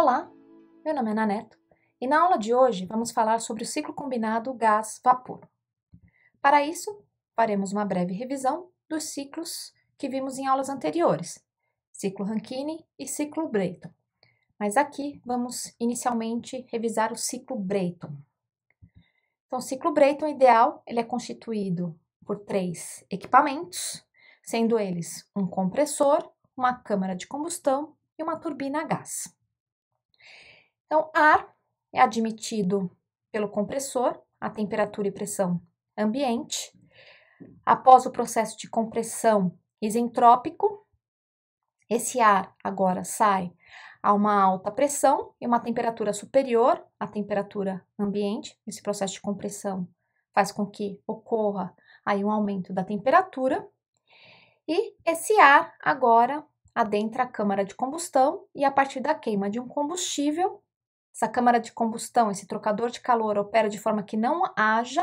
Olá, meu nome é Naneto e na aula de hoje vamos falar sobre o ciclo combinado gás-vapor. Para isso, faremos uma breve revisão dos ciclos que vimos em aulas anteriores, ciclo Rankine e ciclo Brayton. Mas aqui vamos inicialmente revisar o ciclo Brayton. Então, o ciclo Brayton ideal ele é constituído por três equipamentos, sendo eles um compressor, uma câmara de combustão e uma turbina a gás. Então, ar é admitido pelo compressor a temperatura e pressão ambiente. Após o processo de compressão isentrópico, esse ar agora sai a uma alta pressão e uma temperatura superior à temperatura ambiente. Esse processo de compressão faz com que ocorra aí um aumento da temperatura e esse ar agora adentra a câmara de combustão e a partir da queima de um combustível, essa câmara de combustão, esse trocador de calor opera de forma que não haja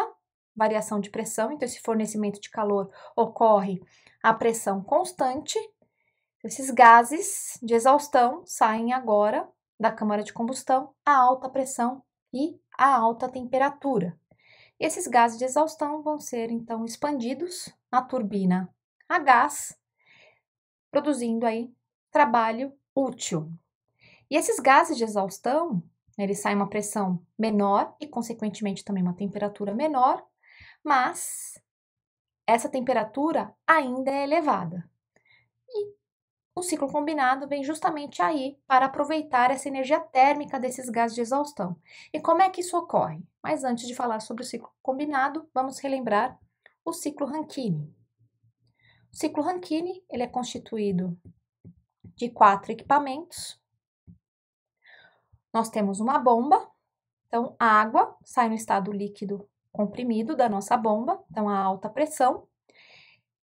variação de pressão, então esse fornecimento de calor ocorre a pressão constante. Esses gases de exaustão saem agora da câmara de combustão a alta pressão e a alta temperatura. esses gases de exaustão vão ser então expandidos na turbina a gás, produzindo aí trabalho útil. E esses gases de exaustão, eles saem uma pressão menor e, consequentemente, também uma temperatura menor, mas essa temperatura ainda é elevada. E o ciclo combinado vem justamente aí para aproveitar essa energia térmica desses gases de exaustão. E como é que isso ocorre? Mas antes de falar sobre o ciclo combinado, vamos relembrar o ciclo Rankine. O ciclo Rankine ele é constituído de quatro equipamentos. Nós temos uma bomba, então a água sai no estado líquido comprimido da nossa bomba, então a alta pressão,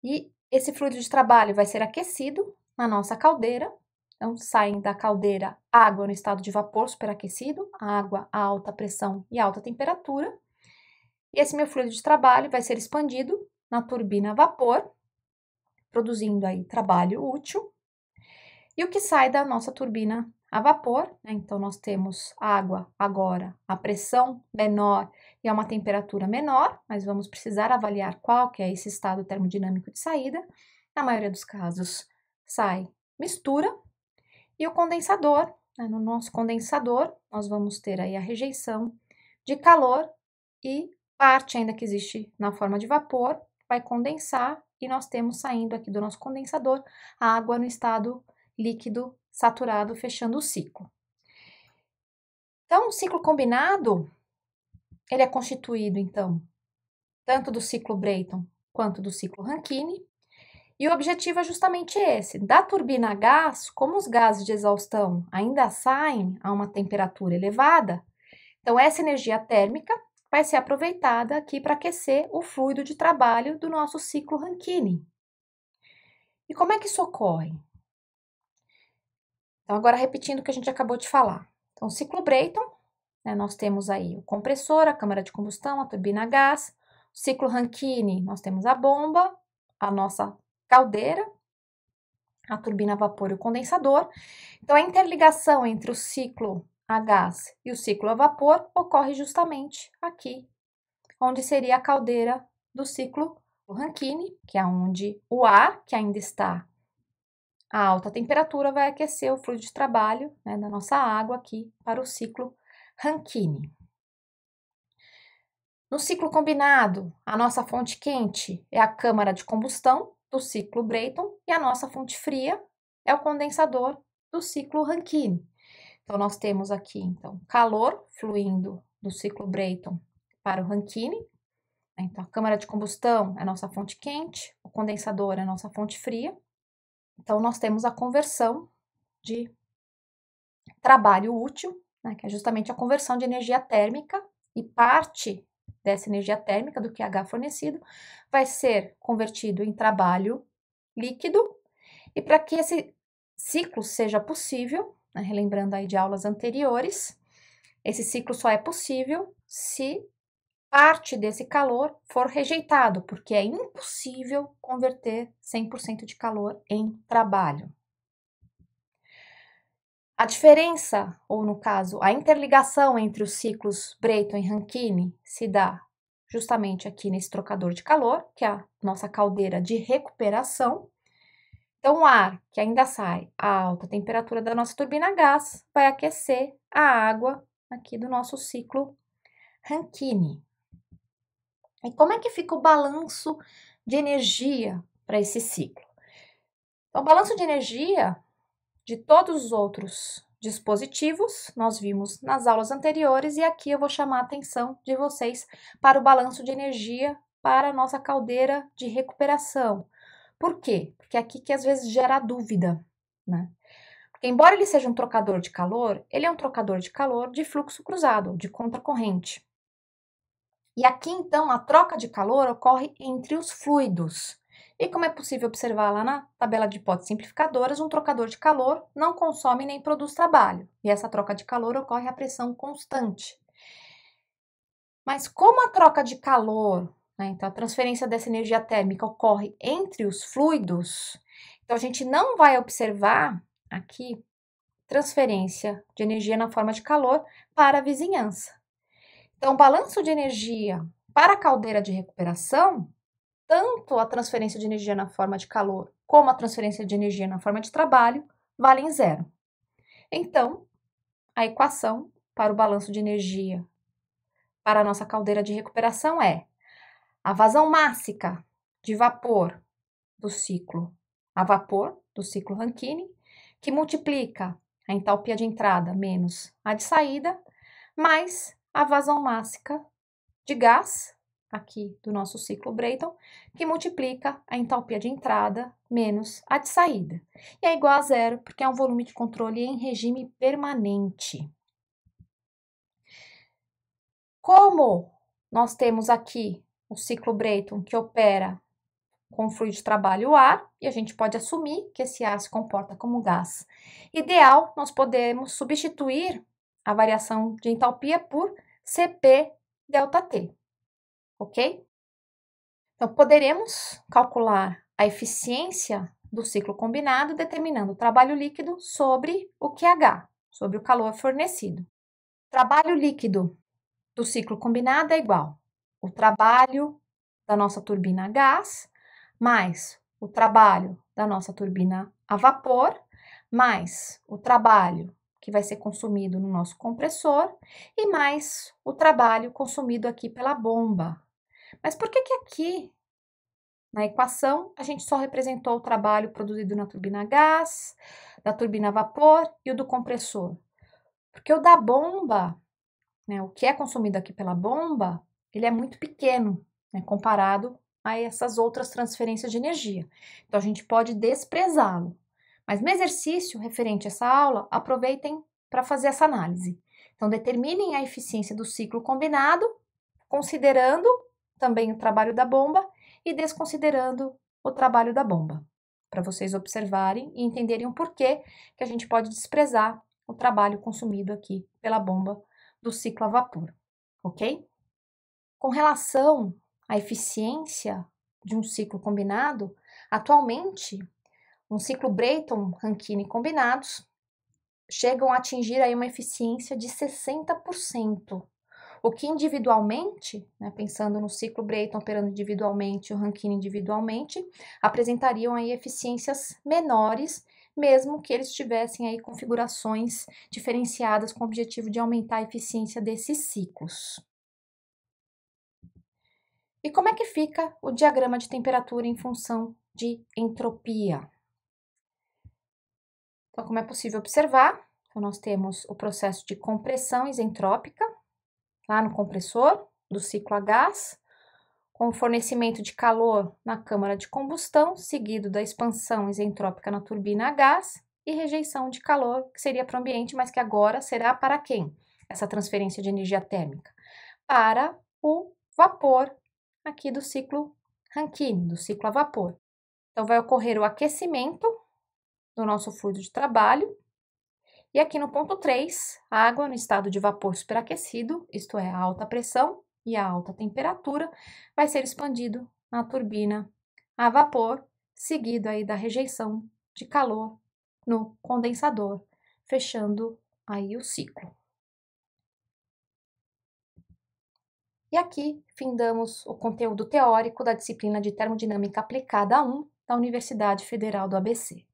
e esse fluido de trabalho vai ser aquecido na nossa caldeira, então saem da caldeira água no estado de vapor superaquecido, água a alta pressão e alta temperatura, e esse meu fluido de trabalho vai ser expandido na turbina a vapor, produzindo aí trabalho útil. E o que sai da nossa turbina a vapor, né? então nós temos água agora a pressão menor e a uma temperatura menor, mas vamos precisar avaliar qual que é esse estado termodinâmico de saída. Na maioria dos casos sai mistura e o condensador, né? no nosso condensador nós vamos ter aí a rejeição de calor e parte ainda que existe na forma de vapor vai condensar e nós temos saindo aqui do nosso condensador a água no estado líquido saturado, fechando o ciclo. Então, o ciclo combinado, ele é constituído, então, tanto do ciclo Brayton quanto do ciclo Rankine, e o objetivo é justamente esse: da turbina a gás, como os gases de exaustão ainda saem a uma temperatura elevada, então essa energia térmica vai ser aproveitada aqui para aquecer o fluido de trabalho do nosso ciclo Rankine. E como é que isso ocorre? Então, agora repetindo o que a gente acabou de falar. Então, ciclo Brayton, né, nós temos aí o compressor, a câmara de combustão, a turbina a gás. ciclo Rankine, nós temos a bomba, a nossa caldeira, a turbina a vapor e o condensador. Então, a interligação entre o ciclo a gás e o ciclo a vapor ocorre justamente aqui, onde seria a caldeira do ciclo Rankine, que é onde o ar, que ainda está a alta temperatura, vai aquecer o fluido de trabalho né, da nossa água aqui para o ciclo Rankine. No ciclo combinado, a nossa fonte quente é a câmara de combustão do ciclo Brayton e a nossa fonte fria é o condensador do ciclo Rankine. Então, nós temos aqui, então, calor fluindo do ciclo Brayton para o Rankine. Né? Então, a câmara de combustão é a nossa fonte quente, o condensador é a nossa fonte fria. Então, nós temos a conversão de trabalho útil, né, que é justamente a conversão de energia térmica, e parte dessa energia térmica, do QH fornecido, vai ser convertido em trabalho líquido. E para que esse ciclo seja possível, né, relembrando aí de aulas anteriores, esse ciclo só é possível se parte desse calor for rejeitado, porque é impossível converter 100% de calor em trabalho. A diferença, ou no caso, a interligação entre os ciclos Brayton e Rankine se dá justamente aqui nesse trocador de calor, que é a nossa caldeira de recuperação, então, o ar que ainda sai a alta temperatura da nossa turbina a gás vai aquecer a água aqui do nosso ciclo Rankine. E como é que fica o balanço de energia para esse ciclo? Então, o balanço de energia de todos os outros dispositivos, nós vimos nas aulas anteriores, e aqui eu vou chamar a atenção de vocês para o balanço de energia para a nossa caldeira de recuperação. Por quê? Porque é aqui que às vezes gera dúvida, né? Porque embora ele seja um trocador de calor, ele é um trocador de calor de fluxo cruzado, de contracorrente. E aqui então a troca de calor ocorre entre os fluidos. E como é possível observar lá na tabela de hipóteses simplificadoras, um trocador de calor não consome nem produz trabalho, e essa troca de calor ocorre a pressão constante. Mas como a troca de calor né? Então, a transferência dessa energia térmica ocorre entre os fluidos. Então, a gente não vai observar aqui transferência de energia na forma de calor para a vizinhança. Então, o balanço de energia para a caldeira de recuperação, tanto a transferência de energia na forma de calor como a transferência de energia na forma de trabalho valem zero. Então, a equação para o balanço de energia para a nossa caldeira de recuperação é a vazão mássica de vapor do ciclo a vapor do ciclo Rankine, que multiplica a entalpia de entrada menos a de saída, mais a vazão mássica de gás, aqui do nosso ciclo Brayton, que multiplica a entalpia de entrada menos a de saída. E é igual a zero, porque é um volume de controle em regime permanente. Como nós temos aqui o ciclo Brayton, que opera com fluido de trabalho o ar, e a gente pode assumir que esse ar se comporta como gás. Ideal, nós podemos substituir a variação de entalpia por Cp T ok? Então, poderemos calcular a eficiência do ciclo combinado determinando o trabalho líquido sobre o QH, sobre o calor fornecido. O trabalho líquido do ciclo combinado é igual o trabalho da nossa turbina a gás, mais o trabalho da nossa turbina a vapor, mais o trabalho que vai ser consumido no nosso compressor e mais o trabalho consumido aqui pela bomba. Mas por que que aqui na equação a gente só representou o trabalho produzido na turbina a gás, da turbina a vapor e o do compressor? Porque o da bomba, né, o que é consumido aqui pela bomba, ele é muito pequeno né, comparado a essas outras transferências de energia. Então a gente pode desprezá-lo. Mas no exercício referente a essa aula, aproveitem para fazer essa análise. Então determinem a eficiência do ciclo combinado, considerando também o trabalho da bomba e desconsiderando o trabalho da bomba, para vocês observarem e entenderem o porquê que a gente pode desprezar o trabalho consumido aqui pela bomba do ciclo a vapor, ok? Com relação à eficiência de um ciclo combinado, atualmente, um ciclo Brayton-Rankine combinados chegam a atingir aí uma eficiência de 60%, o que individualmente, né, pensando no ciclo Brayton operando individualmente e o Rankine individualmente, apresentariam aí eficiências menores, mesmo que eles tivessem aí configurações diferenciadas com o objetivo de aumentar a eficiência desses ciclos. E como é que fica o diagrama de temperatura em função de entropia? Então, como é possível observar, então nós temos o processo de compressão isentrópica lá no compressor do ciclo a gás, com o fornecimento de calor na câmara de combustão, seguido da expansão isentrópica na turbina a gás e rejeição de calor, que seria para o ambiente, mas que agora será para quem? Essa transferência de energia térmica? Para o vapor aqui do ciclo Rankine, do ciclo a vapor. Então, vai ocorrer o aquecimento do nosso fluido de trabalho. E aqui no ponto 3, a água no estado de vapor superaquecido, isto é, a alta pressão e a alta temperatura, vai ser expandido na turbina a vapor, seguido aí da rejeição de calor no condensador, fechando aí o ciclo. E aqui findamos o conteúdo teórico da disciplina de Termodinâmica Aplicada 1 da Universidade Federal do ABC.